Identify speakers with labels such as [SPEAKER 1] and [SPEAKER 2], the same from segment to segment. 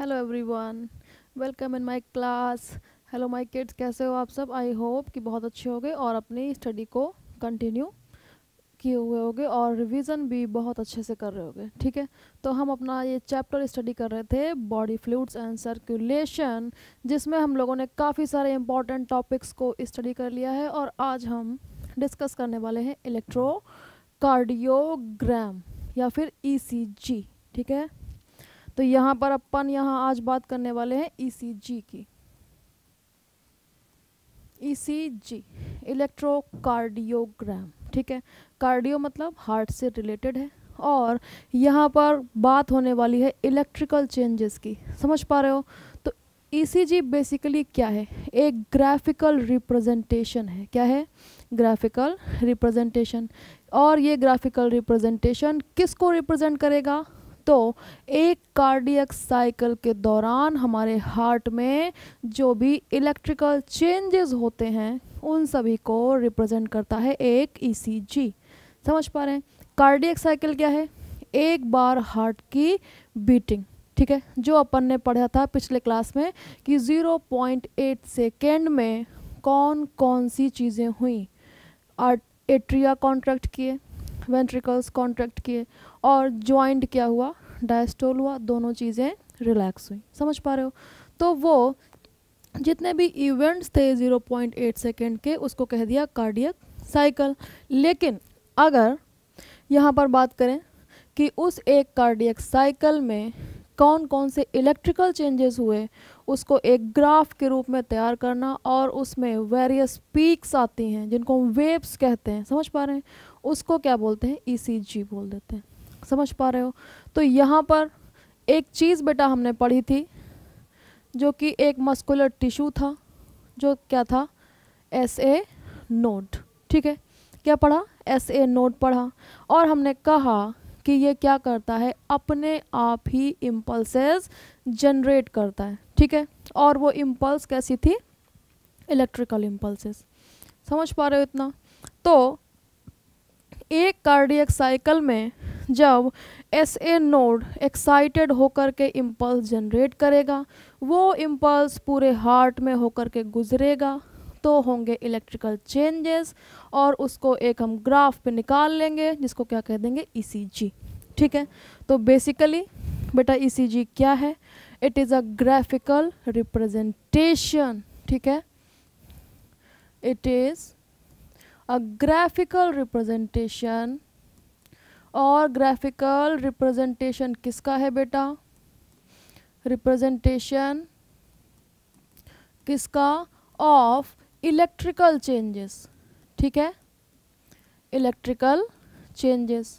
[SPEAKER 1] hello everyone welcome in my class hello my kids कैसे हो आप सब आई होप कि बहुत अच्छे होगे और अपनी स्टडी को कंटिन्यू किए हुए होगे और रिवीजन भी बहुत अच्छे से कर रहे होगे ठीक है तो हम अपना ये चैप्टर स्टडी कर रहे थे बॉडी फ्लूड्स एंड सर्कुलेशन जिसमें हम लोगों ने काफ़ी सारे इंपॉर्टेंट टॉपिक्स को स्टडी कर लिया है और आज हम डिस्कस करने वाले हैं इलेक्ट्रोकार्डियोग्राम या फिर ई e ठीक है तो यहाँ पर अपन यहाँ आज बात करने वाले हैं ईसीजी e की ईसीजी e इलेक्ट्रोकार्डियोग्राम ठीक है कार्डियो मतलब हार्ट से रिलेटेड है और यहाँ पर बात होने वाली है इलेक्ट्रिकल चेंजेस की समझ पा रहे हो तो ईसीजी e बेसिकली क्या है एक ग्राफिकल रिप्रेजेंटेशन है क्या है ग्राफिकल रिप्रेजेंटेशन और ये ग्राफिकल रिप्रेजेंटेशन किसको रिप्रेजेंट करेगा तो एक कार्डियक साइकिल के दौरान हमारे हार्ट में जो भी इलेक्ट्रिकल चेंजेस होते हैं उन सभी को रिप्रेजेंट करता है एक ईसीजी e समझ पा रहे हैं कार्डियक साइकिल क्या है एक बार हार्ट की बीटिंग ठीक है जो अपन ने पढ़ा था पिछले क्लास में कि 0.8 सेकेंड में कौन कौन सी चीज़ें हुई एट्रिया कॉन्ट्रैक्ट किए वेंट्रिकल्स कॉन्ट्रैक्ट किए और ज्वाइंट क्या हुआ डायस्टोल हुआ दोनों चीज़ें रिलैक्स हुई समझ पा रहे हो तो वो जितने भी इवेंट्स थे 0.8 सेकेंड के उसको कह दिया कार्डियक साइकिल लेकिन अगर यहाँ पर बात करें कि उस एक कार्डियक साइकिल में कौन कौन से इलेक्ट्रिकल चेंजेस हुए उसको एक ग्राफ के रूप में तैयार करना और उसमें वेरियस पीक्स आती हैं जिनको हम वेव्स कहते हैं समझ पा रहे हैं उसको क्या बोलते हैं ई e बोल देते हैं समझ पा रहे हो तो यहाँ पर एक चीज़ बेटा हमने पढ़ी थी जो कि एक मस्कुलर टिश्यू था जो क्या था एस ए नोट ठीक है क्या पढ़ा एस ए नोट पढ़ा और हमने कहा कि ये क्या करता है अपने आप ही इम्पल्सेस जनरेट करता है ठीक है और वो इम्पल्स कैसी थी इलेक्ट्रिकल इम्पल्सेस समझ पा रहे हो इतना तो एक कार्डियक साइकिल में जब एस ए नोड एक्साइटेड होकर के इम्पल्स जनरेट करेगा वो इम्पल्स पूरे हार्ट में होकर के गुजरेगा तो होंगे इलेक्ट्रिकल चेंजेस और उसको एक हम ग्राफ पे निकाल लेंगे जिसको क्या कह देंगे ईसीजी e ठीक है तो बेसिकली बेटा ईसीजी e क्या है it is a graphical representation ठीक है it is a graphical representation और graphical representation किसका है बेटा representation किसका of electrical changes ठीक है electrical changes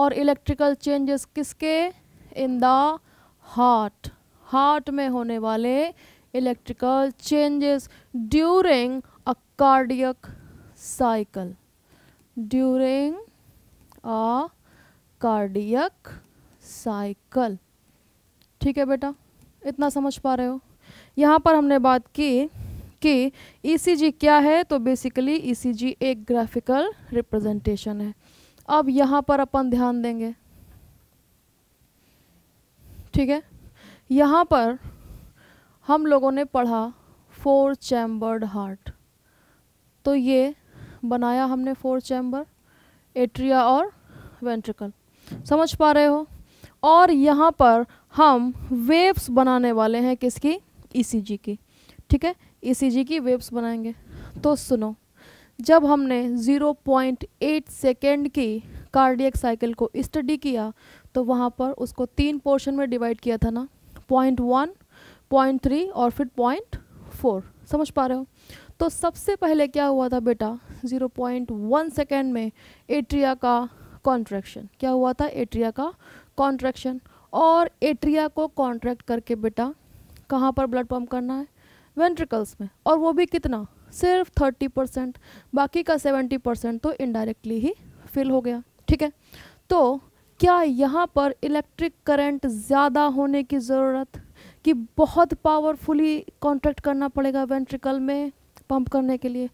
[SPEAKER 1] और electrical changes किसके in the heart heart में होने वाले electrical changes during a cardiac cycle during a cardiac cycle ठीक है बेटा इतना समझ पा रहे हो यहाँ पर हमने बात की कि ईसीजी e क्या है तो बेसिकली ईसीजी e एक ग्राफिकल रिप्रेजेंटेशन है अब यहाँ पर अपन ध्यान देंगे ठीक है यहाँ पर हम लोगों ने पढ़ा फोर चैम्बर्ड हार्ट तो ये बनाया हमने फोर चैम्बर एट्रिया और वेंट्रिकल समझ पा रहे हो और यहाँ पर हम वेव्स बनाने वाले हैं किसकी ईसीजी e की ठीक है ईसीजी e की वेव्स बनाएंगे तो सुनो जब हमने 0.8 सेकेंड की कार्डियक साइकिल को स्टडी किया तो वहाँ पर उसको तीन पोर्शन में डिवाइड किया था ना पॉइंट वन पॉइंट थ्री और फिर पॉइंट फोर समझ पा रहे हो तो सबसे पहले क्या हुआ था बेटा 0.1 सेकेंड में एट्रिया का कॉन्ट्रैक्शन क्या हुआ था एट्रिया का कॉन्ट्रैक्शन और एट्रिया को कॉन्ट्रैक्ट करके बेटा कहाँ पर ब्लड पम्प करना है वेंट्रिकल्स में और वो भी कितना सिर्फ थर्टी परसेंट बाकी का सेवेंटी परसेंट तो इनडायरेक्टली ही फिल हो गया ठीक है तो क्या यहाँ पर इलेक्ट्रिक करंट ज़्यादा होने की ज़रूरत कि बहुत पावरफुली कॉन्ट्रैक्ट करना पड़ेगा वेंट्रिकल में पंप करने के लिए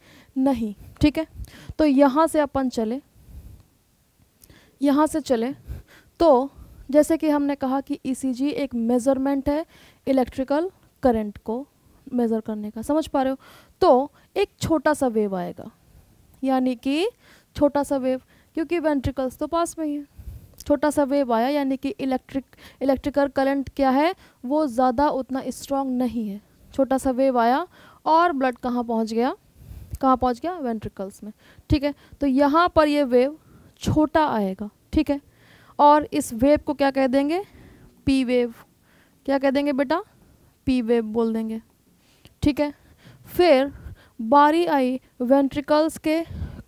[SPEAKER 1] नहीं ठीक है तो यहाँ से अपन चले यहाँ से चले तो जैसे कि हमने कहा कि ई e एक मेज़रमेंट है इलेक्ट्रिकल करंट को मेज़र करने का समझ पा रहे हो तो एक छोटा सा वेव आएगा यानी कि छोटा सा वेव क्योंकि वेंट्रिकल्स तो पास में ही है छोटा सा वेव आया यानी कि इलेक्ट्रिक इलेक्ट्रिकल करंट क्या है वो ज़्यादा उतना स्ट्रॉन्ग नहीं है छोटा सा वेव आया और ब्लड कहाँ पहुँच गया कहाँ पहुँच गया वेंट्रिकल्स में ठीक है तो यहाँ पर ये वेव छोटा आएगा ठीक है और इस वेव को क्या कह देंगे पी वेव क्या कह देंगे बेटा पी वेव बोल देंगे ठीक है फिर बारी आई वेंट्रिकल्स के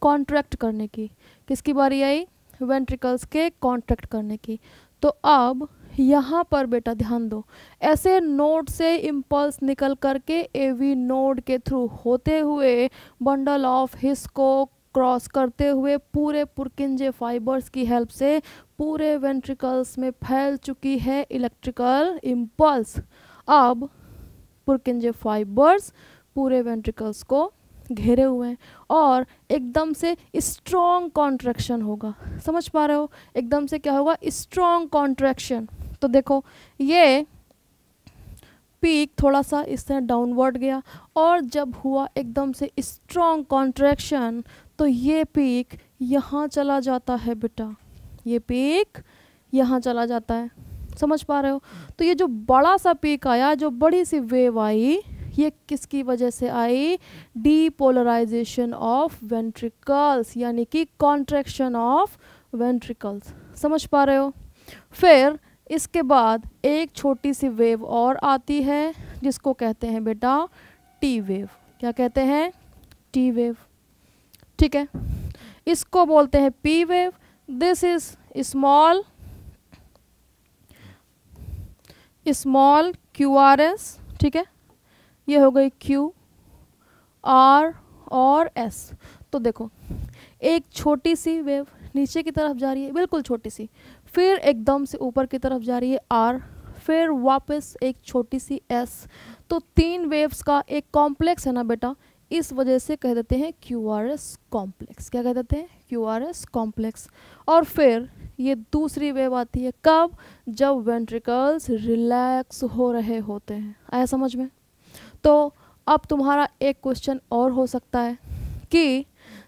[SPEAKER 1] कॉन्ट्रैक्ट करने की किसकी बारी आई वेंट्रिकल्स के कॉन्ट्रैक्ट करने की तो अब यहाँ पर बेटा ध्यान दो ऐसे नोड से इम्पल्स निकल करके ए वी नोड के थ्रू होते हुए बंडल ऑफ हिस को क्रॉस करते हुए पूरे पुरकिंजे फाइबर्स की हेल्प से पूरे वेंट्रिकल्स में फैल चुकी है इलेक्ट्रिकल इम्पल्स अब पुरकिंजे फाइबर्स पूरे वेंट्रिकल्स को घेरे हुए हैं और एकदम से स्ट्रॉन्ग कॉन्ट्रैक्शन होगा समझ पा रहे हो एकदम से क्या होगा स्ट्रॉन्ग कॉन्ट्रैक्शन तो देखो ये पीक थोड़ा सा इस तरह डाउनवर्ड गया और जब हुआ एकदम से स्ट्रॉन्ग कॉन्ट्रैक्शन तो ये पीक यहाँ चला जाता है बेटा ये पीक यहाँ चला जाता है समझ पा रहे हो तो ये जो बड़ा सा पीक आया जो बड़ी सी वेव आई ये किसकी वजह से आई डीपोलराइजेशन ऑफ वेंट्रिकल्स यानी कि कॉन्ट्रैक्शन ऑफ वेंट्रिकल्स समझ पा रहे हो फिर इसके बाद एक छोटी सी वेव और आती है जिसको कहते हैं बेटा टी वेव क्या कहते हैं टी वेव ठीक है इसको बोलते हैं P wave this is small small Q R S ठीक है ये हो गई क्यू आर और एस तो देखो एक छोटी सी वेव नीचे की तरफ जा रही है बिल्कुल छोटी सी फिर एकदम से ऊपर की तरफ जा रही है आर फिर वापस एक छोटी सी एस तो तीन वेव्स का एक कॉम्प्लेक्स है ना बेटा इस वजह से कह देते हैं क्यू आर एस कॉम्प्लेक्स क्या कह देते हैं क्यू आर एस कॉम्प्लेक्स और फिर ये दूसरी वेव आती है कब जब वेंट्रिकल्स रिलैक्स हो रहे होते हैं आया समझ में तो अब तुम्हारा एक क्वेश्चन और हो सकता है कि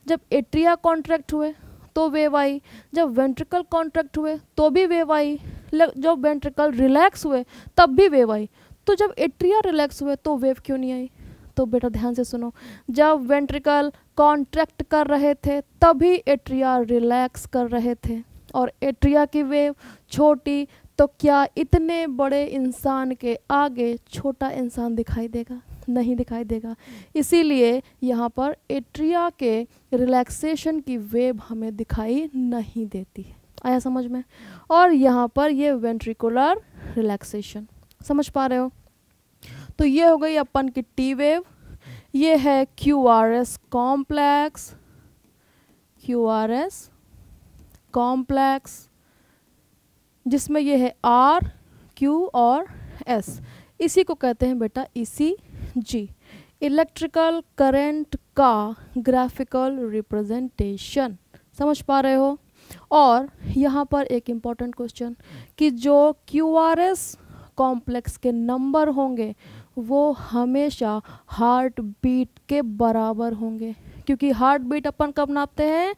[SPEAKER 1] जब एट्रिया कॉन्ट्रैक्ट हुए तो वेव आई जब वेंट्रिकल कॉन्ट्रैक्ट हुए तो भी वेव आई जब वेंट्रिकल रिलैक्स हुए तब भी वेव आई तो जब एट्रिया रिलैक्स हुए तो वेव क्यों नहीं आई तो बेटा ध्यान से सुनो जब वेंट्रिकल कॉन्ट्रैक्ट कर रहे थे तभी एट्रिया रिलैक्स कर रहे थे और एट्रिया की वेव छोटी तो क्या इतने बड़े इंसान के आगे छोटा इंसान दिखाई देगा नहीं दिखाई देगा इसीलिए यहाँ पर एट्रिया के रिलैक्सेशन की वेव हमें दिखाई नहीं देती है आया समझ में और यहाँ पर ये वेंट्रिकुलर रिलैक्सेशन समझ पा रहे हो तो ये हो गई अपन की टी वेव ये है Q R S complex Q R S complex जिसमें यह है आर क्यू और एस इसी को कहते हैं बेटा इसी e जी इलेक्ट्रिकल करंट का ग्राफिकल रिप्रेजेंटेशन समझ पा रहे हो और यहाँ पर एक इम्पॉर्टेंट क्वेश्चन कि जो क्यू आर एस कॉम्प्लेक्स के नंबर होंगे वो हमेशा हार्ट बीट के बराबर होंगे क्योंकि हार्ट बीट अपन कब नापते हैं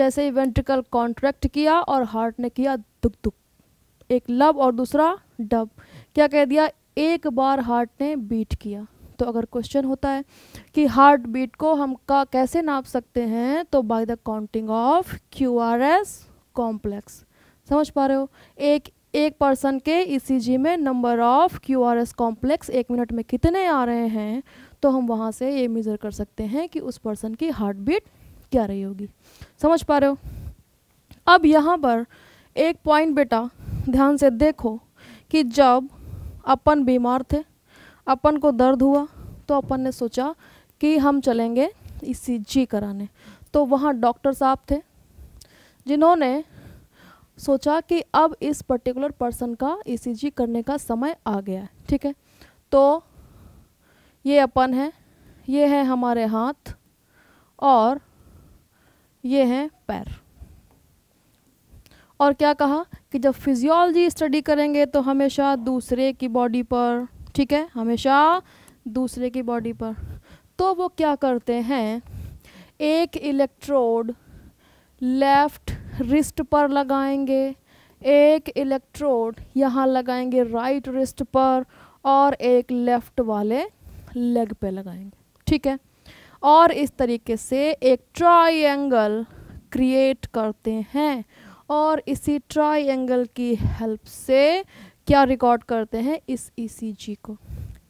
[SPEAKER 1] जैसे ही वेंट्रिकल कॉन्ट्रैक्ट किया और हार्ट ने किया दुख दुख एक लब और दूसरा डब क्या कह दिया एक बार हार्ट ने बीट किया तो अगर क्वेश्चन होता है कि हार्ट बीट को हम का कैसे नाप सकते हैं तो by the counting of Q R S complex समझ पा रहे हो एक एक पर्सन के ईसीजी e में number of Q R S complex एक मिनट में कितने आ रहे हैं तो हम वहाँ से ये मेज़र कर सकते हैं कि उस पर्सन की हार्ट बीट क्या रही होगी समझ पा रहे हो अब यहाँ पर एक पॉइंट बेटा ध्यान से देखो कि जब अपन बीमार थे अपन को दर्द हुआ तो अपन ने सोचा कि हम चलेंगे ई e सी कराने तो वहाँ डॉक्टर साहब थे जिन्होंने सोचा कि अब इस पर्टिकुलर पर्सन का ई e करने का समय आ गया है ठीक है तो ये अपन है ये है हमारे हाथ और ये हैं पैर और क्या कहा कि जब फिजियोलॉजी स्टडी करेंगे तो हमेशा दूसरे की बॉडी पर ठीक है हमेशा दूसरे की बॉडी पर तो वो क्या करते हैं एक इलेक्ट्रोड लेफ्ट रिस्ट पर लगाएंगे एक इलेक्ट्रोड यहाँ लगाएंगे राइट रिस्ट पर और एक लेफ्ट वाले लेग पे लगाएंगे ठीक है और इस तरीके से एक ट्राइंगल क्रिएट करते हैं और इसी ट्राइंगल की हेल्प से क्या रिकॉर्ड करते हैं इस ईसीजी e को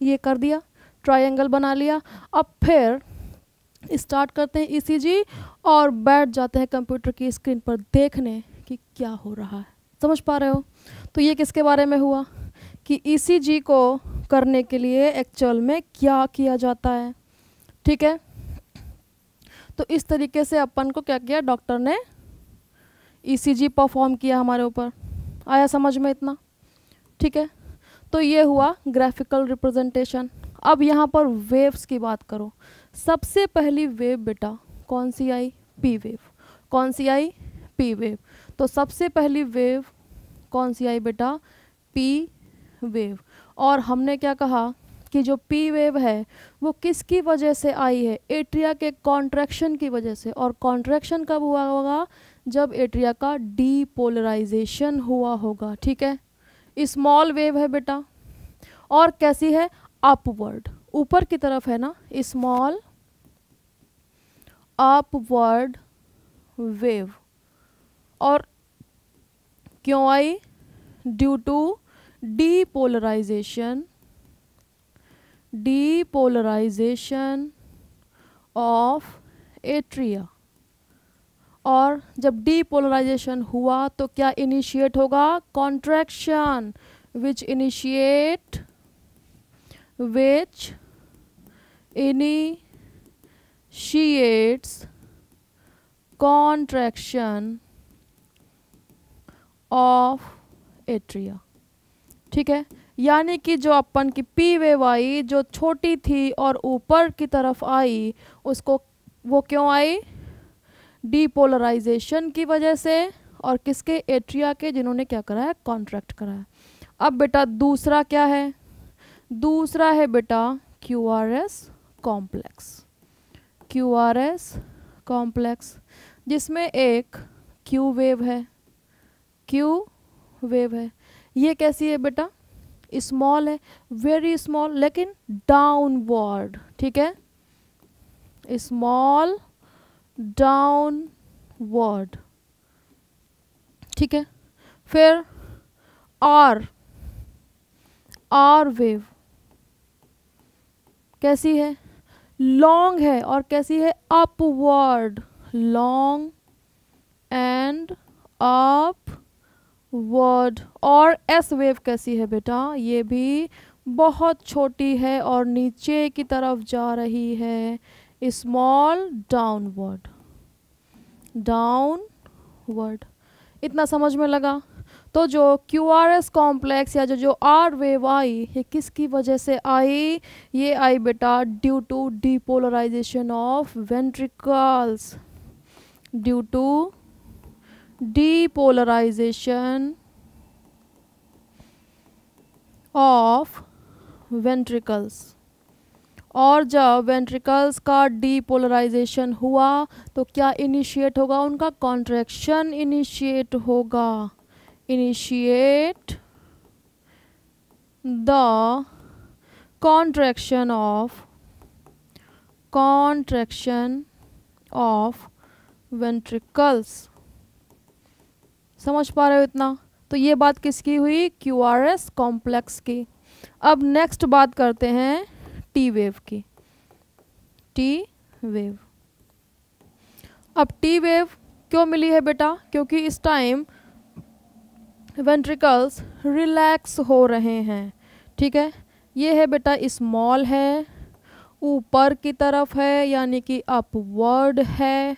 [SPEAKER 1] ये कर दिया ट्रायंगल बना लिया अब फिर स्टार्ट करते हैं ईसीजी e और बैठ जाते हैं कंप्यूटर की स्क्रीन पर देखने कि क्या हो रहा है समझ पा रहे हो तो ये किसके बारे में हुआ कि ईसीजी e को करने के लिए एक्चुअल में क्या किया जाता है ठीक है तो इस तरीके से अपन को क्या किया डॉक्टर ने ईसीजी परफॉर्म किया हमारे ऊपर आया समझ में इतना ठीक है तो ये हुआ ग्राफिकल रिप्रेजेंटेशन अब यहाँ पर वेव्स की बात करो सबसे पहली वेव बेटा कौन सी आई पी वेव कौन सी आई पी वेव तो सबसे पहली वेव कौन सी आई बेटा पी वेव और हमने क्या कहा कि जो पी वेव है वो किसकी वजह से आई है एट्रिया के कॉन्ट्रैक्शन की वजह से और कॉन्ट्रैक्शन कब हुआ होगा जब एट्रिया का डीपोलराइजेशन हुआ होगा ठीक है स्मॉल वेव है बेटा और कैसी है अपवर्ड ऊपर की तरफ है ना स्मॉल अपवर्ड वेव और क्यों आई due to depolarization depolarization of atria और जब डीपोलराइजेशन हुआ तो क्या इनिशिएट होगा contraction which initiate which initiates contraction of atria ठीक है यानी कि जो अपन की पी वेव आई जो छोटी थी और ऊपर की तरफ आई उसको वो क्यों आई डीपोलराइजेशन की वजह से और किसके एट्रिया के जिन्होंने क्या कराया कॉन्ट्रैक्ट कराया अब बेटा दूसरा क्या है दूसरा है बेटा Q R S complex Q R S complex जिसमें एक क्यू वेव है क्यू वेव है ये कैसी है बेटा स्मॉल है वेरी स्मॉल लेकिन डाउनवर्ड ठीक है स्मॉल डाउन वर्ड ठीक है फिर आर आर वेव कैसी है लॉन्ग है और कैसी है upward long and upward और एस वेव कैसी है बेटा ये भी बहुत छोटी है और नीचे की तरफ जा रही है स्मॉल डाउनवर्ड डाउनवर्ड इतना समझ में लगा तो जो क्यू आर एस कॉम्प्लेक्स या जो जो आर वेव आई ये किसकी वजह से आई ये आई बेटा due to depolarization of ventricles due to depolarization of ventricles और जब वेंट्रिकल्स का डीपोलराइजेशन हुआ तो क्या इनिशिएट होगा उनका कॉन्ट्रैक्शन इनिशिएट होगा initiate the contraction of contraction of ventricles समझ पा रहे हो इतना तो ये बात किसकी हुई क्यू आर एस कॉम्प्लेक्स की अब नेक्स्ट बात करते हैं टी वेव की टी वेव अब टी वेव क्यों मिली है बेटा क्योंकि इस टाइम वेंट्रिकल्स रिलैक्स हो रहे हैं ठीक है ये है बेटा स्मॉल है ऊपर की तरफ है यानी कि अपवर्ड है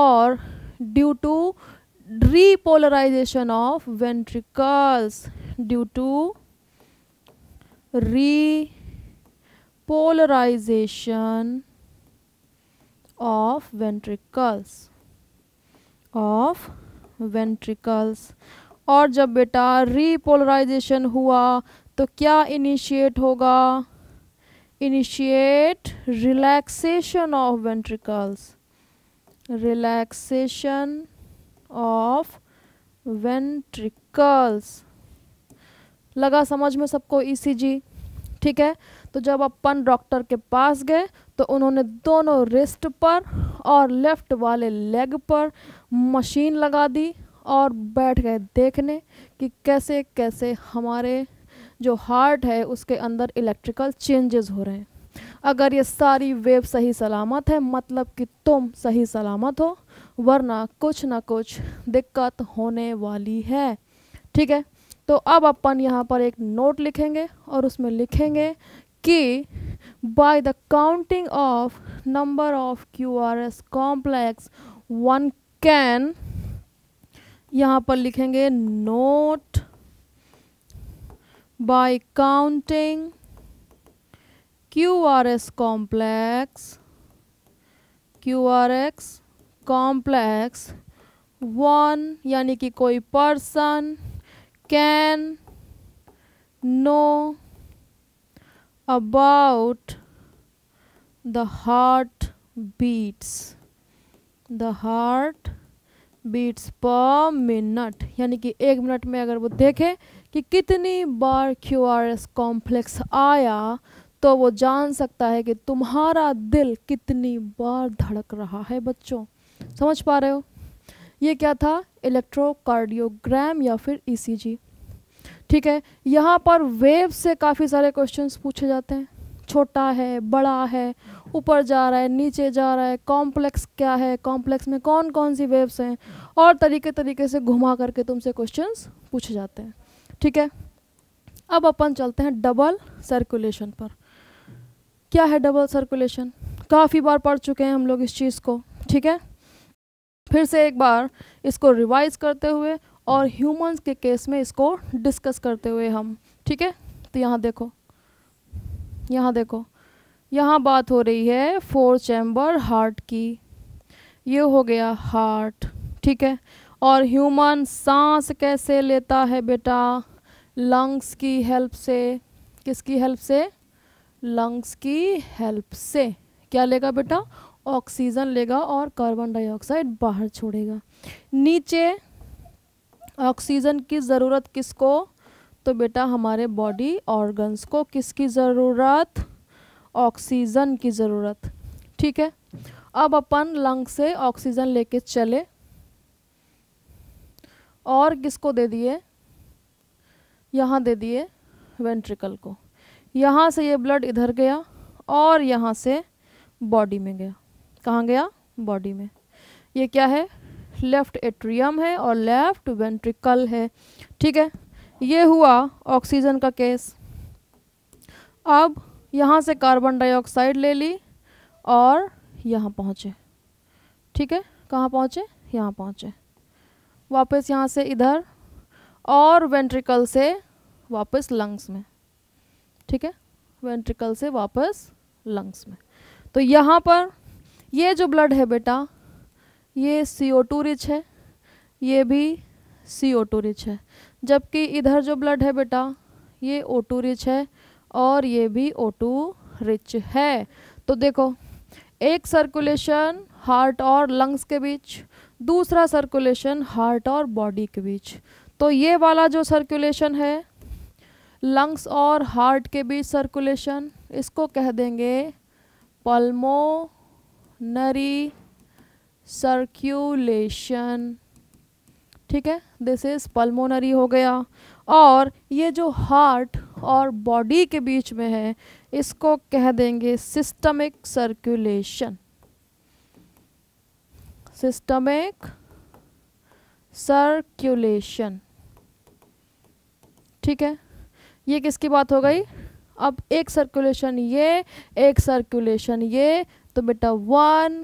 [SPEAKER 1] और due to repolarization of ventricles due to re polarization of ventricles of ventricles और जब बेटा रीपोलराइजेशन हुआ तो क्या initiate होगा initiate relaxation of ventricles relaxation of ventricles लगा समझ में सबको जी e ठीक है तो जब अपन डॉक्टर के पास गए तो उन्होंने दोनों रिस्ट पर और लेफ्ट वाले लेग पर मशीन लगा दी और बैठ गए देखने कि कैसे कैसे हमारे जो हार्ट है उसके अंदर इलेक्ट्रिकल चेंजेस हो रहे हैं अगर ये सारी वेव सही सलामत है मतलब कि तुम सही सलामत हो वरना कुछ ना कुछ दिक्कत होने वाली है ठीक है तो अब अपन यहाँ पर एक नोट लिखेंगे और उसमें लिखेंगे k by the counting of number of qrs complex one can यहाँ पर लिखेंगे note by counting QRS complex QRX complex one यानी कि कोई person can know about the heart beats the heart beats per minute यानी कि एक minute में अगर वो देखे कि कितनी बार क्यू आर एस कॉम्प्लेक्स आया तो वो जान सकता है कि तुम्हारा दिल कितनी बार धड़क रहा है बच्चों समझ पा रहे हो ये क्या था इलेक्ट्रोकार्डियोग्राम या फिर ईसीजी e ठीक है यहाँ पर वेव से काफ़ी सारे क्वेश्चंस पूछे जाते हैं छोटा है बड़ा है ऊपर जा रहा है नीचे जा रहा है कॉम्प्लेक्स क्या है कॉम्प्लेक्स में कौन कौन सी वेव्स हैं और तरीके तरीके से घुमा करके तुमसे क्वेश्चन पूछे जाते हैं ठीक है अब अपन चलते हैं डबल सर्कुलेशन पर क्या है डबल सर्कुलेशन काफ़ी बार पढ़ चुके हैं हम लोग इस चीज़ को ठीक है फिर से एक बार इसको रिवाइज करते हुए और ह्यूमंस के केस में इसको डिस्कस करते हुए हम ठीक है तो यहाँ देखो यहाँ देखो यहाँ बात हो रही है फोर चैम्बर हार्ट की ये हो गया हार्ट ठीक है और ह्यूमन सांस कैसे लेता है बेटा लंग्स की हेल्प से किसकी हेल्प से लंग्स की हेल्प से क्या लेगा बेटा ऑक्सीजन लेगा और कार्बन डाइऑक्साइड बाहर छोड़ेगा नीचे ऑक्सीजन की ज़रूरत किसको तो बेटा हमारे बॉडी ऑर्गन्स को किसकी ज़रूरत ऑक्सीजन की ज़रूरत ठीक है अब अपन लंग से ऑक्सीजन लेके चले और किसको दे दिए यहाँ दे दिए वेंट्रिकल को यहाँ से ये ब्लड इधर गया और यहाँ से बॉडी में गया कहाँ गया बॉडी में ये क्या है लेफ्ट एट्रियम है और लेफ्ट वेंट्रिकल है ठीक है ये हुआ ऑक्सीजन का केस अब यहाँ से कार्बन डाइऑक्साइड ले ली और यहाँ पहुँचे ठीक है कहाँ पहुँचे यहाँ पहुँचे वापस यहाँ से इधर और वेंट्रिकल से वापस लंग्स में ठीक है वेंट्रिकल से वापस लंग्स में तो यहाँ पर ये जो ब्लड है बेटा ये सी ओ टू रिच है ये भी सी ओ टू रिच है जबकि इधर जो ब्लड है बेटा ये ओ टू रिच है और ये भी ओ टू रिच है तो देखो एक सर्कुलेशन हार्ट और लंग्स के बीच दूसरा सर्कुलेशन हार्ट और बॉडी के बीच तो ये वाला जो सर्कुलेशन है लंग्स और हार्ट के बीच सर्कुलेशन इसको कह देंगे पल्मोनरी सर्क्यूलेशन ठीक है दिस इज पल्मोनरी हो गया और ये जो हार्ट और बॉडी के बीच में है इसको कह देंगे सिस्टमिक सर्कुलेशन सिस्टमिक सर्कुलेशन ठीक है ये किसकी बात हो गई अब एक सर्कुलेशन ये एक सर्कुलेशन ये तो बेटा वन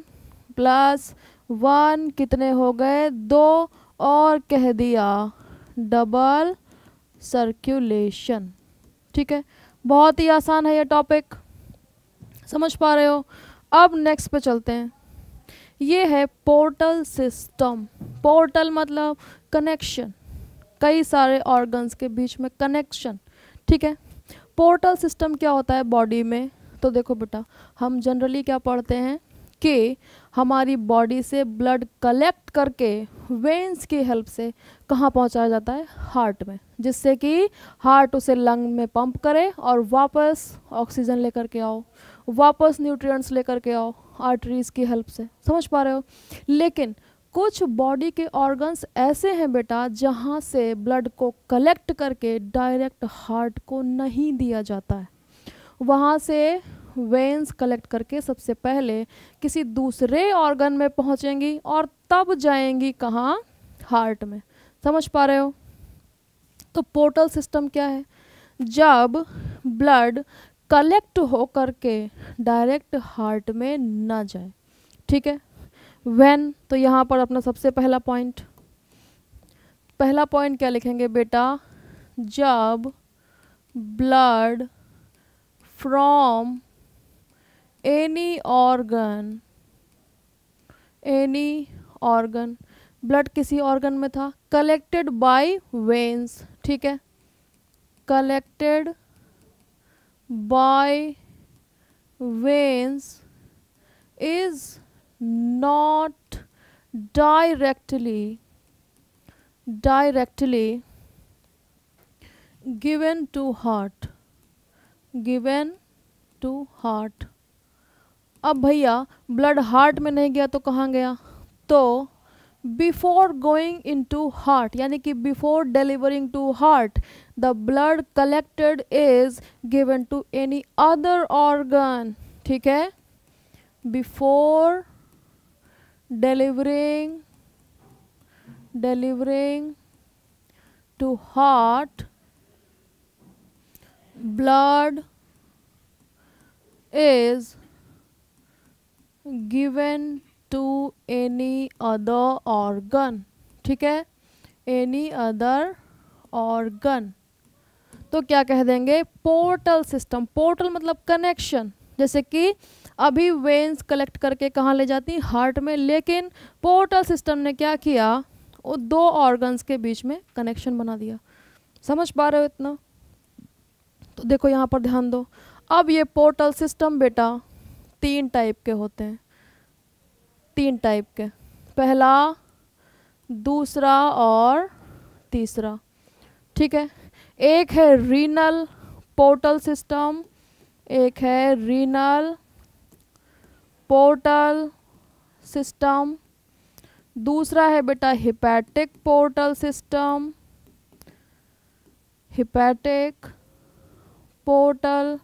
[SPEAKER 1] प्लस वन कितने हो गए दो और कह दिया डबल सर्कुलेशन ठीक है बहुत ही आसान है ये टॉपिक समझ पा रहे हो अब नेक्स्ट पे चलते हैं ये है पोर्टल सिस्टम पोर्टल मतलब कनेक्शन कई सारे ऑर्गन्स के बीच में कनेक्शन ठीक है पोर्टल सिस्टम क्या होता है बॉडी में तो देखो बेटा हम जनरली क्या पढ़ते हैं कि हमारी बॉडी से ब्लड कलेक्ट करके वेंस की हेल्प से कहाँ पहुँचाया जाता है हार्ट में जिससे कि हार्ट उसे लंग में पंप करे और वापस ऑक्सीजन लेकर के आओ वापस न्यूट्रिएंट्स लेकर के आओ आर्टरीज की हेल्प से समझ पा रहे हो लेकिन कुछ बॉडी के ऑर्गन्स ऐसे हैं बेटा जहाँ से ब्लड को कलेक्ट करके डायरेक्ट हार्ट को नहीं दिया जाता है वहाँ से वेंस कलेक्ट करके सबसे पहले किसी दूसरे ऑर्गन में पहुंचेंगी और तब जाएंगी कहाँ हार्ट में समझ पा रहे हो तो पोर्टल सिस्टम क्या है जब ब्लड कलेक्ट हो करके डायरेक्ट हार्ट में ना जाए ठीक है वेन तो यहाँ पर अपना सबसे पहला पॉइंट पहला पॉइंट क्या लिखेंगे बेटा जब blood from any organ any organ blood किसी ऑर्गन में था कलेक्टेड बाय वेंस ठीक है collected by veins is not directly directly given to heart given to heart अब भैया ब्लड हार्ट में नहीं गया तो कहाँ गया तो before going into heart यानी कि before delivering to heart the blood collected is given to any other organ ठीक है before delivering delivering to heart blood is given to any other organ ठीक है एनी अदर ऑर्गन तो क्या कह देंगे पोर्टल सिस्टम पोर्टल मतलब connection जैसे कि अभी वेन्स कलेक्ट करके कहाँ ले जाती हार्ट में लेकिन पोर्टल सिस्टम ने क्या किया वो दो ऑर्गन्स के बीच में कनेक्शन बना दिया समझ पा रहे हो इतना तो देखो यहाँ पर ध्यान दो अब ये पोर्टल सिस्टम बेटा तीन टाइप के होते हैं तीन टाइप के पहला दूसरा और तीसरा ठीक है एक है रीनल पोर्टल सिस्टम एक है रीनल पोर्टल सिस्टम दूसरा है बेटा hepatic portal system hepatic portal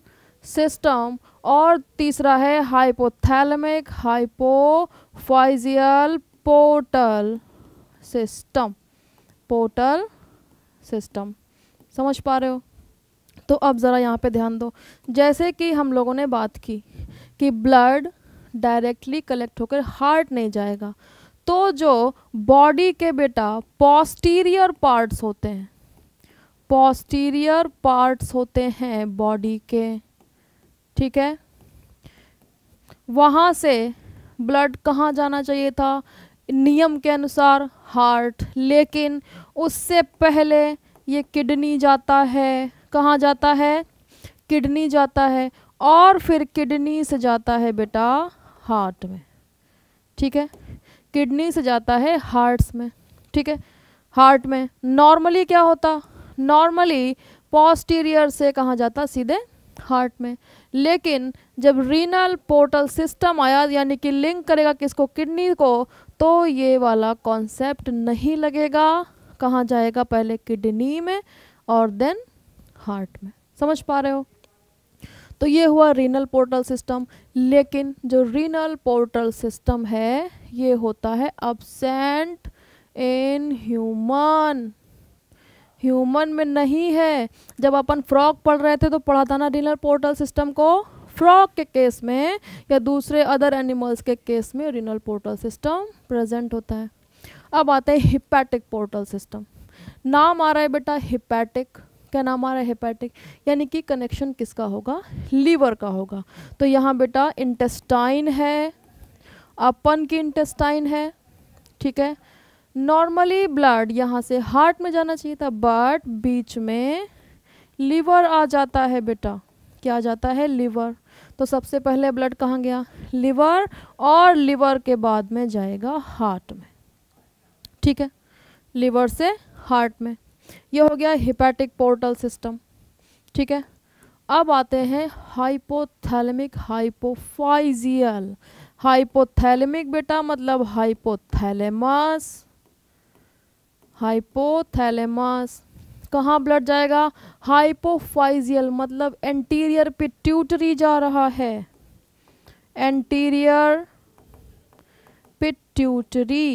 [SPEAKER 1] system और तीसरा है hypothalamic hypophysial portal system portal system समझ पा रहे हो तो अब ज़रा यहाँ पे ध्यान दो जैसे कि हम लोगों ने बात की कि ब्लड डायरेक्टली कलेक्ट होकर हार्ट नहीं जाएगा तो जो बॉडी के बेटा पोस्टीरियर पार्ट्स होते हैं पोस्टीरियर पार्ट्स होते हैं बॉडी के ठीक है वहाँ से ब्लड कहाँ जाना चाहिए था नियम के अनुसार हार्ट लेकिन उससे पहले ये किडनी जाता है कहाँ जाता है किडनी जाता है और फिर किडनी से जाता है बेटा हार्ट में ठीक है किडनी से जाता है हार्ट्स में ठीक है हार्ट में नॉर्मली क्या होता नॉर्मली पॉस्टीरियर से कहाँ जाता सीधे हार्ट में लेकिन जब रीनल पोर्टल सिस्टम आया यानी कि लिंक करेगा किसको किडनी को तो ये वाला कॉन्सेप्ट नहीं लगेगा कहाँ जाएगा पहले किडनी में और देन हार्ट में समझ पा रहे हो तो ये हुआ रीनल पोर्टल सिस्टम लेकिन जो रीनल पोर्टल सिस्टम है ये होता है अबसेंट इन ह्यूमन ह्यूमन में नहीं है जब अपन फ्रॉक पढ़ रहे थे तो पढ़ा था ना रिनल पोर्टल सिस्टम को फ्रॉक के केस में या दूसरे अदर एनिमल्स के केस में रिनल पोर्टल सिस्टम प्रेजेंट होता है अब आते हैं हिपैटिक पोर्टल सिस्टम नाम आ रहा है बेटा हिपैटिक क्या नाम आ रहा है हिपैटिक यानी कि कनेक्शन किसका होगा लीवर का होगा तो यहाँ बेटा इंटेस्टाइन है अपन की इंटेस्टाइन है ठीक है नॉर्मली ब्लड यहाँ से हार्ट में जाना चाहिए था बट बीच में लीवर आ जाता है बेटा क्या आ जाता है लीवर तो सबसे पहले ब्लड कहाँ गया लीवर और लीवर के बाद में जाएगा हार्ट में ठीक है लीवर से हार्ट में यह हो गया हिपैटिक पोर्टल सिस्टम ठीक है अब आते हैं हाइपोथैलेमिक हाइपोफाइजियल हाइपोथैलेमिक बेटा मतलब हाइपोथैलेमस हाइपोथैलेमस कहाँ ब्लड जाएगा हाइपोफाइजियल मतलब एंटीरियर पिट्यूटरी जा रहा है एंटीरियर पिट्यूटरी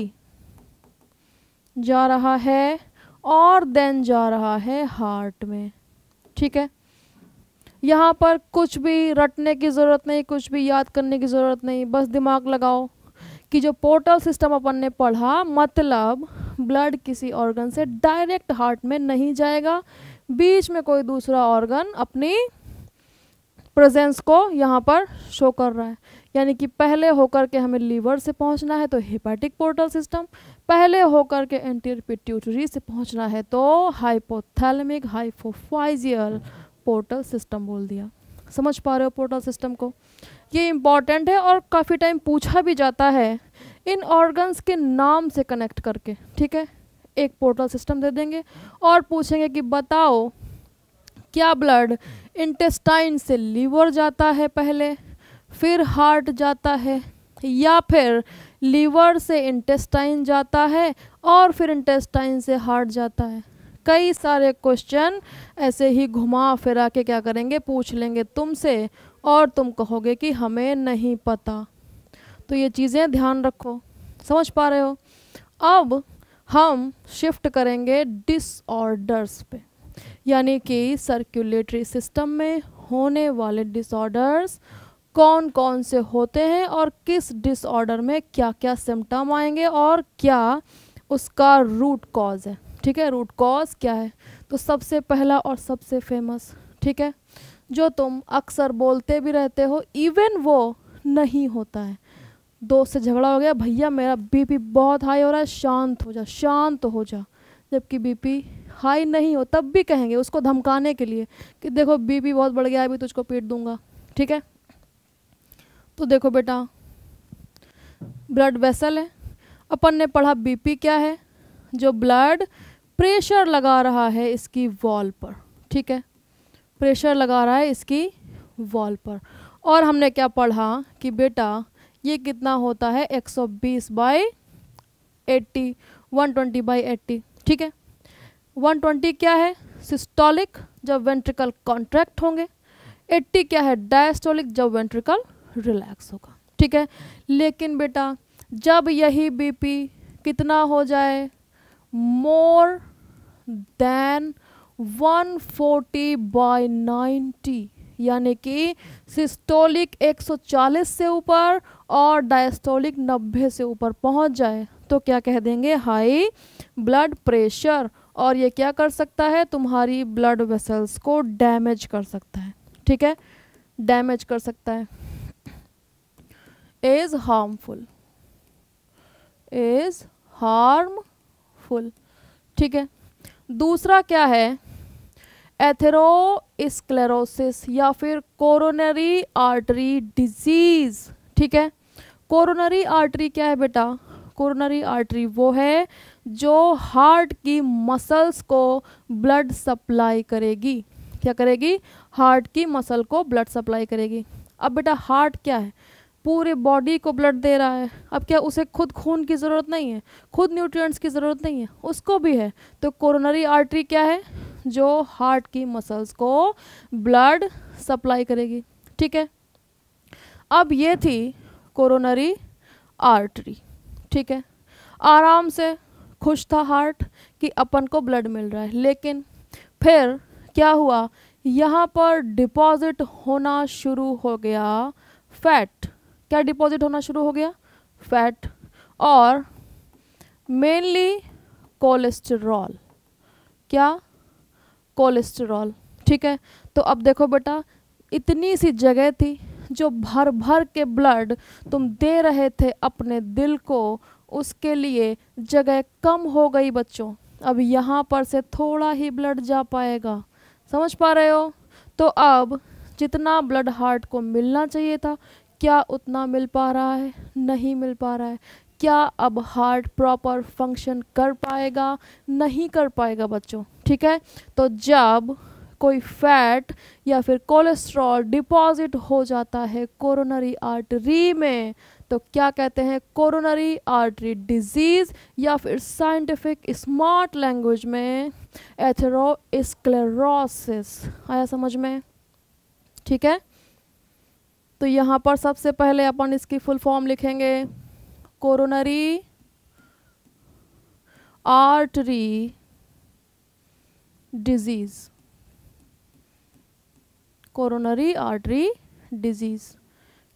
[SPEAKER 1] जा रहा है और देन जा रहा है हार्ट में ठीक है यहाँ पर कुछ भी रटने की ज़रूरत नहीं कुछ भी याद करने की ज़रूरत नहीं बस दिमाग लगाओ कि जो पोर्टल सिस्टम अपन ने पढ़ा मतलब ब्लड किसी ऑर्गन से डायरेक्ट हार्ट में नहीं जाएगा बीच में कोई दूसरा ऑर्गन अपनी प्रेजेंस को यहाँ पर शो कर रहा है यानी कि पहले होकर के हमें लीवर से पहुँचना है तो हिपैटिक पोर्टल सिस्टम पहले होकर के एंटीर पिट्यूटरी से पहुँचना है तो हाइपोथैलमिक हाइपोफाइजियल पोर्टल सिस्टम बोल दिया समझ पा रहे हो पोर्टल सिस्टम को ये इम्पॉर्टेंट है और काफ़ी टाइम पूछा भी जाता है इन ऑर्गन्स के नाम से कनेक्ट करके ठीक है एक पोर्टल सिस्टम दे देंगे और पूछेंगे कि बताओ क्या ब्लड इंटेस्टाइन से लीवर जाता है पहले फिर हार्ट जाता है या फिर लीवर से इंटेस्टाइन जाता है और फिर इंटेस्टाइन से हार्ट जाता है कई सारे क्वेश्चन ऐसे ही घुमा फिरा के क्या करेंगे पूछ लेंगे तुमसे और तुम कहोगे कि हमें नहीं पता तो ये चीज़ें ध्यान रखो समझ पा रहे हो अब हम शिफ्ट करेंगे डिसऑर्डर्स पे यानी कि सर्कुलेटरी सिस्टम में होने वाले डिसऑर्डर्स कौन कौन से होते हैं और किस डिसऑर्डर में क्या क्या सिम्टम आएंगे और क्या उसका रूट कॉज है ठीक है रूट कॉज क्या है तो सबसे पहला और सबसे फेमस ठीक है जो तुम अक्सर बोलते भी रहते हो इवन वो नहीं होता है दोस्त से झगड़ा हो गया भैया मेरा बीपी बहुत हाई हो रहा है शांत हो जा शांत हो जा जबकि बीपी हाई नहीं हो तब भी कहेंगे उसको धमकाने के लिए कि देखो बीपी बहुत बढ़ गया अभी तुझको पीट दूंगा ठीक है तो देखो बेटा ब्लड वेसल है अपन ने पढ़ा बीपी क्या है जो ब्लड प्रेशर लगा रहा है इसकी वॉल पर ठीक है प्रेशर लगा रहा है इसकी वॉल पर और हमने क्या पढ़ा कि बेटा ये कितना होता है 120 सौ बीस by eighty one twenty by eighty ठीक है 120 क्या है सिस्टोलिक जब वेंट्रिकल कॉन्ट्रैक्ट होंगे 80 क्या है डायस्टोलिक जब वेंट्रिकल रिलैक्स होगा ठीक है लेकिन बेटा जब यही बीपी कितना हो जाए more than 140 forty by ninety यानी कि सिस्टोलिक 140 से ऊपर और डायस्टोलिक 90 से ऊपर पहुंच जाए तो क्या कह देंगे हाई ब्लड प्रेशर और ये क्या कर सकता है तुम्हारी ब्लड वेसल्स को डैमेज कर सकता है ठीक है डैमेज कर सकता है इज हार्मफुल इज हार्मफुल ठीक है दूसरा क्या है एथेरोस्क्लेरोसिस या फिर कोरोनरी आर्टरी डिजीज ठीक है कोरोनरी आर्टरी क्या है बेटा कोरोनरी आर्टरी वो है जो हार्ट की मसल्स को ब्लड सप्लाई करेगी क्या करेगी हार्ट की मसल को ब्लड सप्लाई करेगी अब बेटा हार्ट क्या है पूरे बॉडी को ब्लड दे रहा है अब क्या उसे खुद खून की ज़रूरत नहीं है खुद न्यूट्रिएंट्स की ज़रूरत नहीं है उसको भी है तो कोरोनरी आर्टरी क्या है जो हार्ट की मसल्स को ब्लड सप्लाई करेगी ठीक है अब ये थी कोरोनरी आर्टरी ठीक है आराम से खुश था हार्ट कि अपन को ब्लड मिल रहा है लेकिन फिर क्या हुआ यहाँ पर डिपॉजिट होना शुरू हो गया फैट क्या डिपॉजिट होना शुरू हो गया फैट और मेनली कोलेस्ट्रॉल क्या कोलेस्ट्रॉल ठीक है तो अब देखो बेटा इतनी सी जगह थी जो भर भर के ब्लड तुम दे रहे थे अपने दिल को उसके लिए जगह कम हो गई बच्चों अब यहाँ पर से थोड़ा ही ब्लड जा पाएगा समझ पा रहे हो तो अब जितना ब्लड हार्ट को मिलना चाहिए था क्या उतना मिल पा रहा है नहीं मिल पा रहा है क्या अब हार्ट प्रॉपर फंक्शन कर पाएगा नहीं कर पाएगा बच्चों ठीक है तो जब कोई फैट या फिर कोलेस्ट्रॉल डिपॉजिट हो जाता है कोरोनरी आर्टरी में तो क्या कहते हैं कोरोनरी आर्टरी डिजीज़ या फिर साइंटिफिक स्मार्ट लैंग्वेज में एथेरोस्क्लेरोसिस आया समझ में ठीक है तो यहाँ पर सबसे पहले अपन इसकी फुल फॉर्म लिखेंगे coronary artery disease coronary artery disease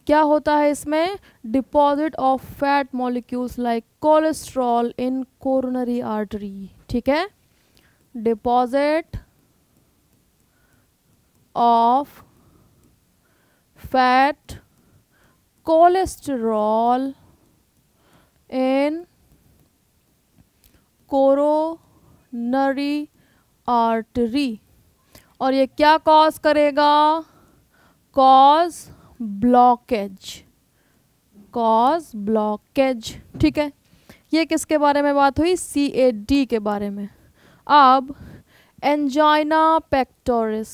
[SPEAKER 1] क्या होता है इसमें deposit of fat molecules like cholesterol in coronary artery ठीक है deposit of fat cholesterol in coronary artery और ये क्या कॉज करेगा कॉज ब्लॉकेज कॉज ब्लॉकेज ठीक है ये किसके बारे में बात हुई सी ए डी के बारे में अब एंजाइना पैक्टोरिस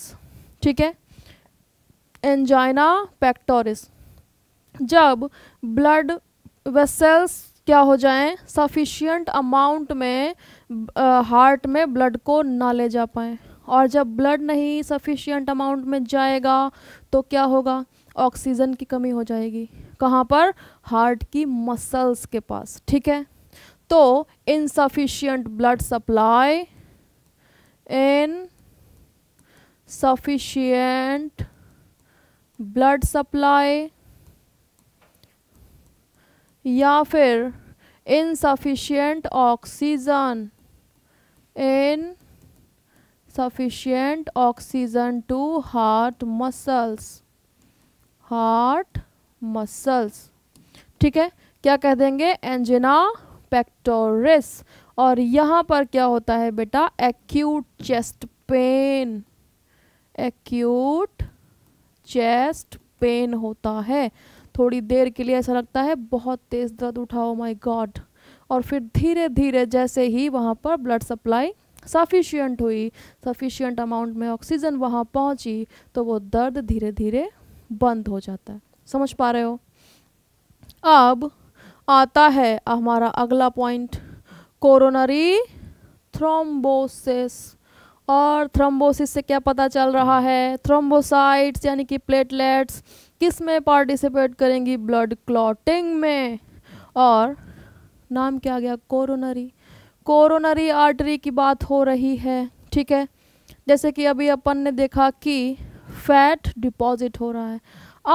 [SPEAKER 1] ठीक है एंजाइना पैक्टोरिस जब ब्लड वेसल्स क्या हो जाएं सफिशियंट अमाउंट में हार्ट में ब्लड को ना ले जा पाएँ और जब ब्लड नहीं सफिशियंट अमाउंट में जाएगा तो क्या होगा ऑक्सीजन की कमी हो जाएगी कहाँ पर हार्ट की मसल्स के पास ठीक है तो insufficient blood supply insufficient blood supply या फिर insufficient oxygen insufficient oxygen to heart muscles heart muscles ठीक है क्या कह देंगे एंजिना पेक्टोरिस और यहाँ पर क्या होता है बेटा acute chest pain acute chest pain होता है थोड़ी देर के लिए ऐसा लगता है बहुत तेज़ दर्द उठाओ माई गॉड और फिर धीरे धीरे जैसे ही वहाँ पर ब्लड सप्लाई सफिशियंट हुई सफिशियंट अमाउंट में ऑक्सीजन वहाँ पहुँची तो वो दर्द धीरे धीरे बंद हो जाता है समझ पा रहे हो अब आता है हमारा अगला पॉइंट कोरोनरी थ्रोम्बोसिस और थ्रोम्बोसिस से क्या पता चल रहा है थ्रोम्बोसाइट्स यानी कि प्लेटलेट्स किस में पार्टिसिपेट करेंगी ब्लड क्लॉटिंग में और नाम क्या गया कोरोनरी कोरोनरी आर्टरी की बात हो रही है ठीक है जैसे कि अभी अपन ने देखा कि फैट डिपॉजिट हो रहा है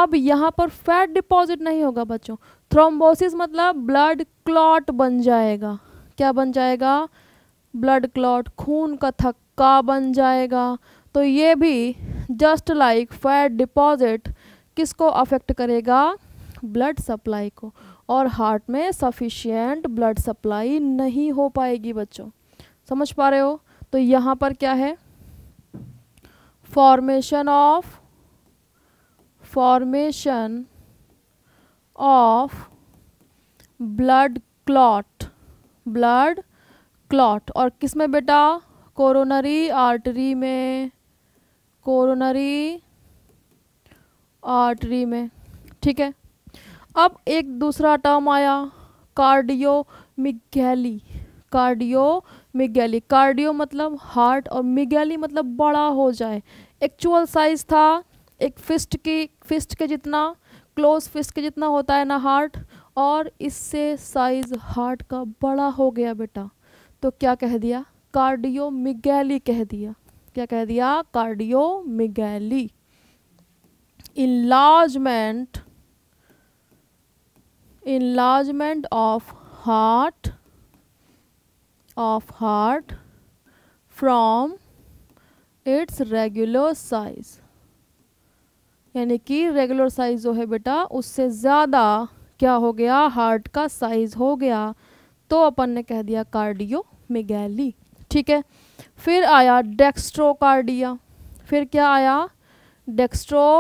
[SPEAKER 1] अब यहाँ पर फैट डिपॉजिट नहीं होगा बच्चों थ्रोम्बोसिस मतलब ब्लड क्लॉट बन जाएगा क्या बन जाएगा ब्लड क्लॉट खून का थक्का बन जाएगा तो ये भी जस्ट लाइक फैट डिपॉजिट किसको अफेक्ट करेगा ब्लड सप्लाई को और हार्ट में सफिशियंट ब्लड सप्लाई नहीं हो पाएगी बच्चों समझ पा रहे हो तो यहाँ पर क्या है formation of formation of blood clot blood clot और किस में बेटा कोरोनरी आर्टरी में कोरोनरी आर्टरी में ठीक है अब एक दूसरा टर्म आया cardiomegaly cardiomegaly cardio मतलब हार्ट और मिगैली मतलब बड़ा हो जाए एक्चुअल साइज था एक फिस्ट की फिस्ट के जितना क्लोज फिस्ट के जितना होता है ना हार्ट और इससे साइज हार्ट का बड़ा हो गया बेटा तो क्या कह दिया कार्डियो मिगैली कह दिया क्या कह दिया cardiomegaly enlargement enlargement of heart of heart from its regular size यानी कि रेगुलर साइज जो है बेटा उससे ज़्यादा क्या हो गया हार्ट का साइज हो गया तो अपन ने कह दिया कार्डियो मिगैली ठीक है फिर आया डेक्स्ट्रोकार्डिया फिर क्या आया डेक्स्ट्रो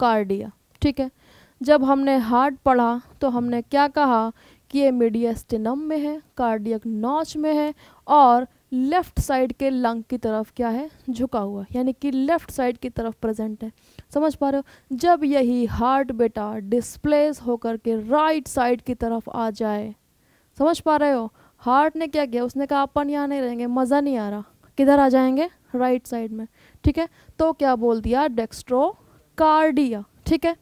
[SPEAKER 1] कार्डिया ठीक है जब हमने हार्ट पढ़ा तो हमने क्या कहा कि ये मीडियास्टिनम में है कार्डियक नॉच में है और लेफ़्ट साइड के लंग की तरफ क्या है झुका हुआ यानी कि लेफ़्ट साइड की तरफ प्रेजेंट है समझ पा रहे हो जब यही हार्ट बेटा डिस्प्लेस होकर के राइट साइड की तरफ आ जाए समझ पा रहे हो हार्ट ने क्या किया उसने कहा अपन यहाँ नहीं रहेंगे मज़ा नहीं आ रहा किधर आ जाएंगे राइट right साइड में ठीक है तो क्या बोल दिया डेक्स्ट्रो कार्डिया ठीक है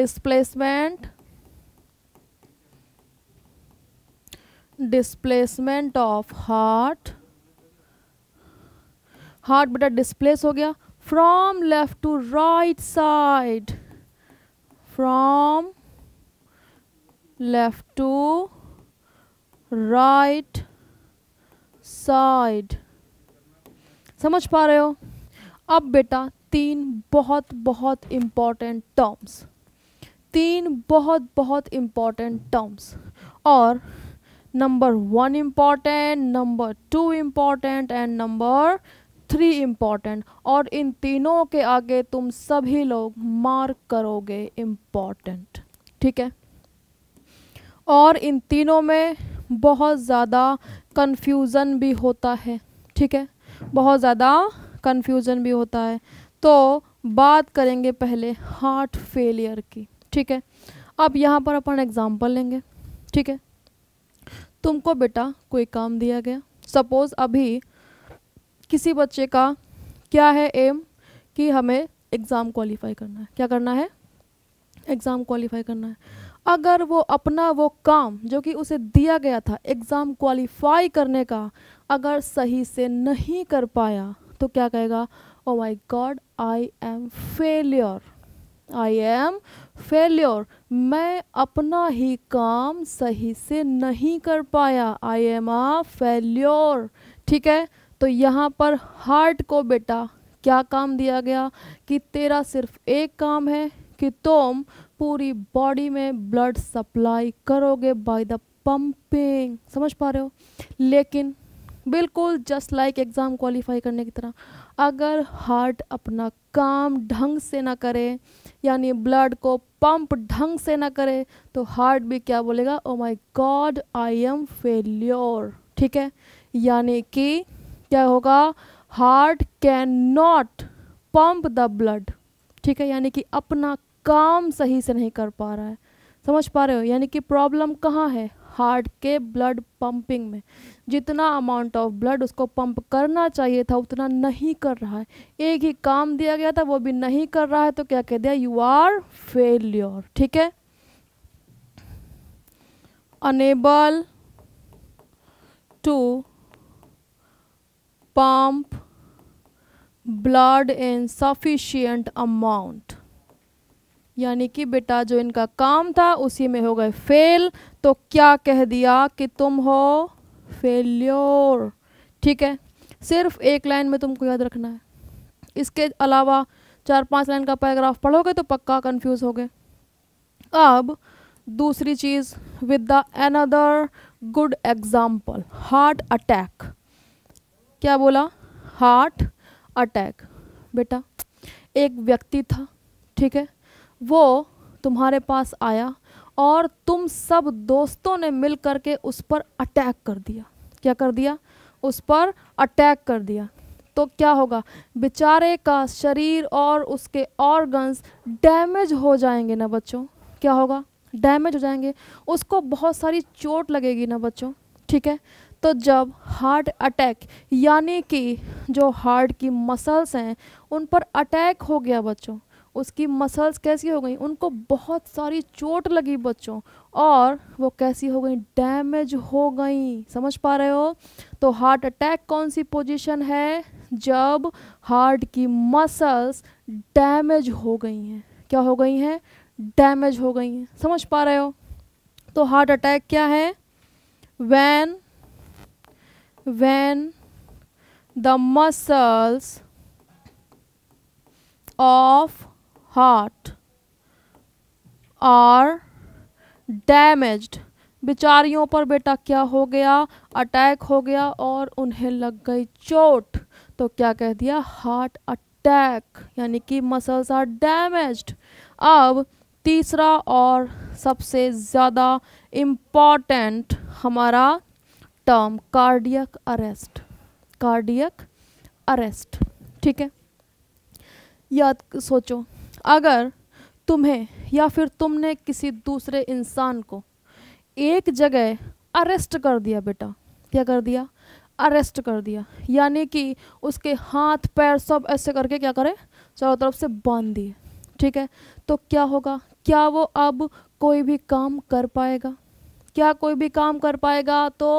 [SPEAKER 1] displacement displacement of heart heart बेटा डिस्प्लेस हो गया from left to right side from left to right side समझ पा रहे हो अब बेटा तीन बहुत बहुत इम्पॉर्टेंट टर्म्स तीन बहुत बहुत इम्पॉर्टेंट टर्म्स और number one important number two important and number three important और इन तीनों के आगे तुम सभी लोग मार्क करोगे इम्पॉर्टेंट ठीक है और इन तीनों में बहुत ज़्यादा कन्फ्यूज़न भी होता है ठीक है बहुत ज़्यादा कन्फ्यूज़न भी होता है तो बात करेंगे पहले हार्ट फेलियर की ठीक है अब यहाँ पर अपन एग्ज़ाम्पल लेंगे ठीक है तुमको बेटा कोई काम दिया गया सपोज़ अभी किसी बच्चे का क्या है एम कि हमें एग्ज़ाम क्वालिफाई करना है क्या करना है एग्ज़ाम क्वालिफाई करना है अगर वो अपना वो काम जो कि उसे दिया गया था एग्ज़ाम क्वालिफाई करने का अगर सही से नहीं कर पाया तो क्या कहेगा oh my god I am failure I am failure मैं अपना ही काम सही से नहीं कर पाया आई एम अ फेल्योर ठीक है तो यहाँ पर हार्ट को बेटा क्या काम दिया गया कि तेरा सिर्फ एक काम है कि तुम पूरी बॉडी में ब्लड सप्लाई करोगे बाय द पंपिंग समझ पा रहे हो लेकिन बिल्कुल जस्ट लाइक एग्ज़ाम क्वालिफाई करने की तरह अगर हार्ट अपना काम ढंग से ना करे यानी ब्लड को पंप ढंग से ना करे तो हार्ट भी क्या बोलेगा oh my god I am failure ठीक है यानी कि क्या होगा heart can not pump the blood ठीक है यानी कि अपना काम सही से नहीं कर पा रहा है समझ पा रहे हो यानी कि प्रॉब्लम कहाँ है हार्ट के ब्लड पंपिंग में जितना अमाउंट ऑफ ब्लड उसको पंप करना चाहिए था उतना नहीं कर रहा है एक ही काम दिया गया था वो भी नहीं कर रहा है तो क्या कह दिया यू आर फेल्योर ठीक है unable to pump blood insufficient amount यानी कि बेटा जो इनका काम था उसी में हो गए फेल तो क्या कह दिया कि तुम हो फेल्योर ठीक है सिर्फ एक लाइन में तुमको याद रखना है इसके अलावा चार पांच लाइन का पैराग्राफ पढ़ोगे तो पक्का कंफ्यूज हो गए अब दूसरी चीज़ with the another good example heart attack क्या बोला हार्ट अटैक बेटा एक व्यक्ति था ठीक है वो तुम्हारे पास आया और तुम सब दोस्तों ने मिल करके उस पर अटैक कर दिया क्या कर दिया उस पर अटैक कर दिया तो क्या होगा बेचारे का शरीर और उसके ऑर्गन्स डैमेज हो जाएंगे ना बच्चों क्या होगा डैमेज हो जाएंगे उसको बहुत सारी चोट लगेगी ना बच्चों ठीक है तो जब हार्ट अटैक यानी कि जो हार्ट की मसल्स हैं उन पर अटैक हो गया बच्चों उसकी मसल्स कैसी हो गई उनको बहुत सारी चोट लगी बच्चों और वो कैसी हो गई डैमेज हो गई समझ पा रहे हो तो हार्ट अटैक कौन सी पोजीशन है जब हार्ट की मसल्स डैमेज हो गई हैं क्या हो गई हैं डैमेज हो गई हैं समझ पा रहे हो तो हार्ट अटैक क्या है when when the muscles of heart are damage बेचारियों पर बेटा क्या हो गया अटैक हो गया और उन्हें लग गई चोट तो क्या कह दिया हार्ट अटैक यानी कि मसल्स आर डैमेज्ड अब तीसरा और सबसे ज़्यादा इम्पॉर्टेंट हमारा term cardiac arrest cardiac arrest ठीक है याद सोचो अगर तुम्हें या फिर तुमने किसी दूसरे इंसान को एक जगह अरेस्ट कर दिया बेटा क्या कर दिया अरेस्ट कर दिया यानी कि उसके हाथ पैर सब ऐसे करके क्या करें चारों तरफ से बांध दिए ठीक है तो क्या होगा क्या वो अब कोई भी काम कर पाएगा क्या कोई भी काम कर पाएगा तो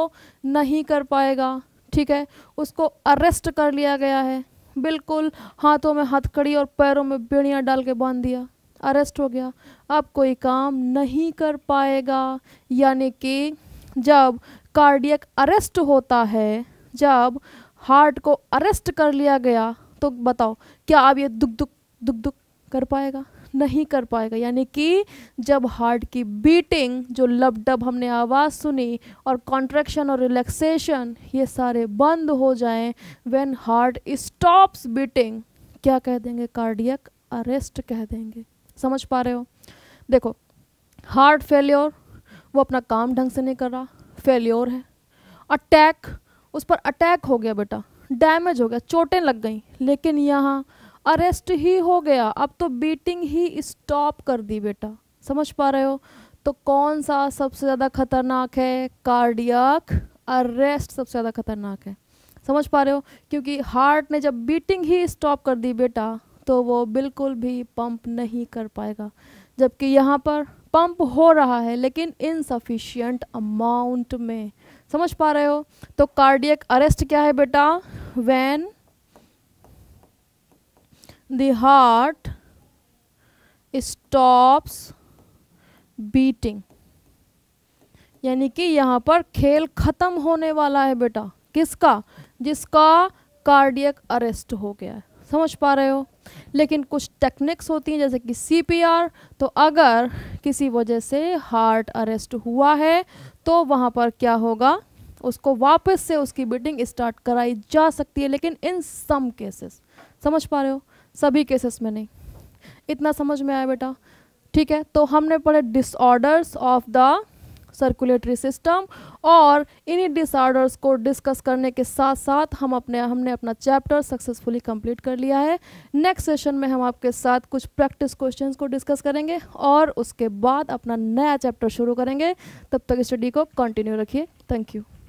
[SPEAKER 1] नहीं कर पाएगा ठीक है उसको अरेस्ट कर लिया गया है बिल्कुल हाथों में हथकड़ी और पैरों में बेड़ियाँ डाल के बांध दिया अरेस्ट हो गया अब कोई काम नहीं कर पाएगा यानी कि जब कार्डियक अरेस्ट होता है जब हार्ट को अरेस्ट कर लिया गया तो बताओ क्या आप ये दुख दुख दुख दुख कर पाएगा नहीं कर पाएगा यानी कि जब हार्ट की बीटिंग जो लबडब हमने आवाज़ सुनी और कॉन्ट्रेक्शन और रिलैक्सेशन ये सारे बंद हो जाएं व्हेन हार्ट स्टॉप्स बीटिंग क्या कह देंगे कार्डियक अरेस्ट कह देंगे समझ पा रहे हो देखो हार्ट फेल्योर वो अपना काम ढंग से नहीं कर रहा फेल्योर है अटैक उस पर अटैक हो गया बेटा डैमेज हो गया चोटें लग गई लेकिन यहाँ अरेस्ट ही हो गया अब तो बीटिंग ही स्टॉप कर दी बेटा समझ पा रहे हो तो कौन सा सबसे ज़्यादा खतरनाक है कार्डियक अरेस्ट सबसे ज़्यादा खतरनाक है समझ पा रहे हो क्योंकि हार्ट ने जब बीटिंग ही स्टॉप कर दी बेटा तो वो बिल्कुल भी पंप नहीं कर पाएगा जबकि यहाँ पर पंप हो रहा है लेकिन इनसफिशियंट अमाउंट में समझ पा रहे हो तो कार्डियक अरेस्ट क्या है बेटा when the heart stops beating यानी कि यहाँ पर खेल ख़त्म होने वाला है बेटा किसका जिसका कार्डियक अरेस्ट हो गया है समझ पा रहे हो लेकिन कुछ टेक्निक्स होती हैं जैसे कि सीपीआर तो अगर किसी वजह से हार्ट अरेस्ट हुआ है तो वहाँ पर क्या होगा उसको वापस से उसकी बीटिंग स्टार्ट कराई जा सकती है लेकिन इन सम केसेस समझ पा रहे हो सभी केसेस में नहीं इतना समझ में आया बेटा ठीक है तो हमने पढ़े disorders of the circulatory system और इन्हीं डिसऑर्डर्स को डिस्कस करने के साथ साथ हम अपने हमने अपना चैप्टर सक्सेसफुली कंप्लीट कर लिया है नेक्स्ट सेशन में हम आपके साथ कुछ प्रैक्टिस क्वेश्चंस को डिस्कस करेंगे और उसके बाद अपना नया चैप्टर शुरू करेंगे तब तक स्टडी को कंटिन्यू रखिए थैंक यू